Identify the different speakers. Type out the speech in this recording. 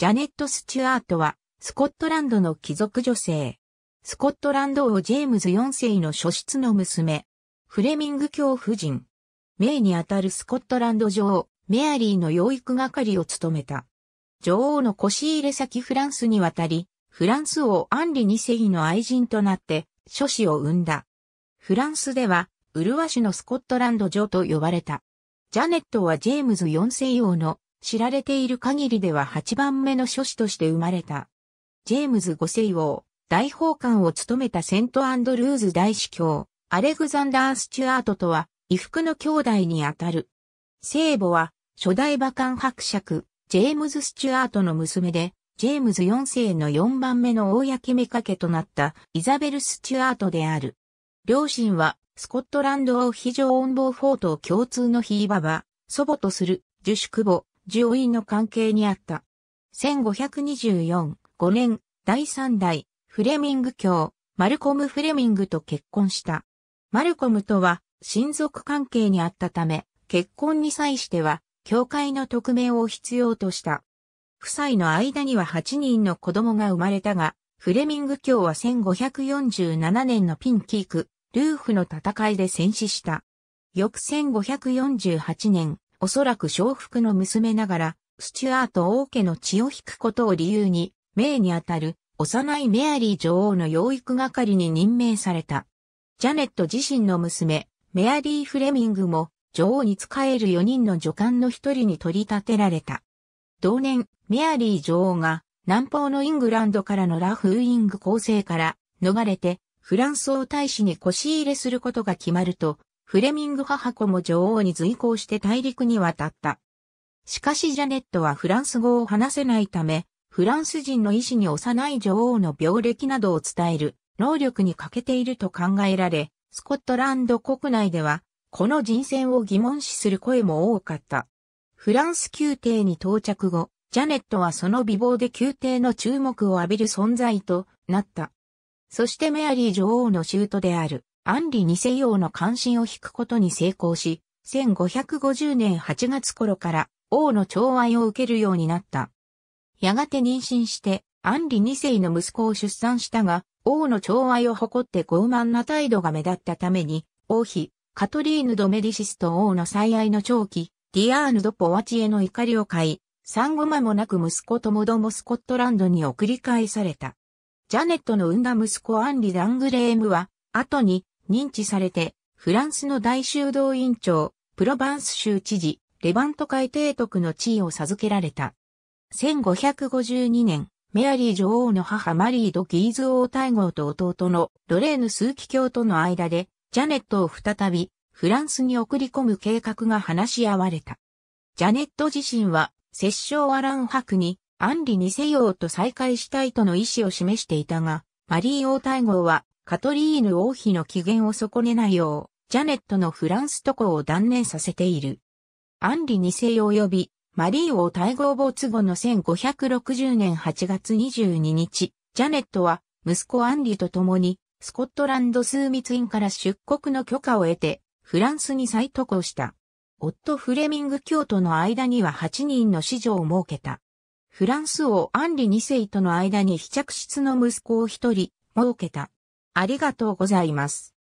Speaker 1: ジャネット・スチュアートは、スコットランドの貴族女性。スコットランド王ジェームズ4世の初出の娘。フレミング教夫人。名にあたるスコットランド女王、メアリーの養育係を務めた。女王の腰入れ先フランスに渡り、フランス王アンリ2世の愛人となって、諸子を生んだ。フランスでは、ウルワシュのスコットランド女と呼ばれた。ジャネットはジェームズ4世王の知られている限りでは8番目の諸子として生まれた。ジェームズ5世王、大法官を務めたセントアンドルーズ大司教、アレグザンダー・スチュアートとは、衣服の兄弟にあたる。聖母は、初代馬漢伯爵、ジェームズ・スチュアートの娘で、ジェームズ4世の4番目の公めかけとなったイザベル・スチュアートである。両親は、スコットランド王非常音望フォートを共通のひいばば、祖母とする、樹ュ母、上院の関係にあった。1524、5年、第3代、フレミング教、マルコム・フレミングと結婚した。マルコムとは親族関係にあったため、結婚に際しては、教会の匿名を必要とした。夫妻の間には8人の子供が生まれたが、フレミング教は1547年のピンキーク、ルーフの戦いで戦死した。翌1548年、おそらく小福の娘ながら、スチュアート王家の血を引くことを理由に、名にあたる幼いメアリー女王の養育係に任命された。ジャネット自身の娘、メアリー・フレミングも、女王に仕える4人の女官の一人に取り立てられた。同年、メアリー女王が、南方のイングランドからのラフーイング構成から逃れて、フランス王大使に腰入れすることが決まると、フレミング母子も女王に随行して大陸に渡った。しかしジャネットはフランス語を話せないため、フランス人の医師に幼い女王の病歴などを伝える能力に欠けていると考えられ、スコットランド国内では、この人選を疑問視する声も多かった。フランス宮廷に到着後、ジャネットはその美貌で宮廷の注目を浴びる存在となった。そしてメアリー女王の舅であるアンリ二世王の関心を引くことに成功し、1550年8月頃から王の寵愛を受けるようになった。やがて妊娠して、アンリ二世の息子を出産したが、王の寵愛を誇って傲慢な態度が目立ったために、王妃、カトリーヌ・ド・メディシスと王の最愛の長期、ディアーヌ・ド・ポワチエの怒りを買い、産後間もなく息子ともどもスコットランドに送り返された。ジャネットの産んだ息子アンリ・ラングレームは、後に認知されて、フランスの大修道院長、プロバンス州知事、レバント海帝徳の地位を授けられた。1552年、メアリー女王の母マリー・ド・ギーズ王大号と弟のロレーヌスーキ教との間で、ジャネットを再びフランスに送り込む計画が話し合われた。ジャネット自身は、摂政アラン博に、アンリ・ニセヨーと再会したいとの意思を示していたが、マリー王大号は、カトリーヌ王妃の機嫌を損ねないよう、ジャネットのフランス渡航を断念させている。アンリ2世及び、マリー王大号没後の1560年8月22日、ジャネットは息子アンリと共にスコットランド数密院から出国の許可を得てフランスに再渡航した。夫フレミング教徒の間には8人の子女を設けた。フランス王アンリ2世との間に非着室の息子を1人設けた。ありがとうございます。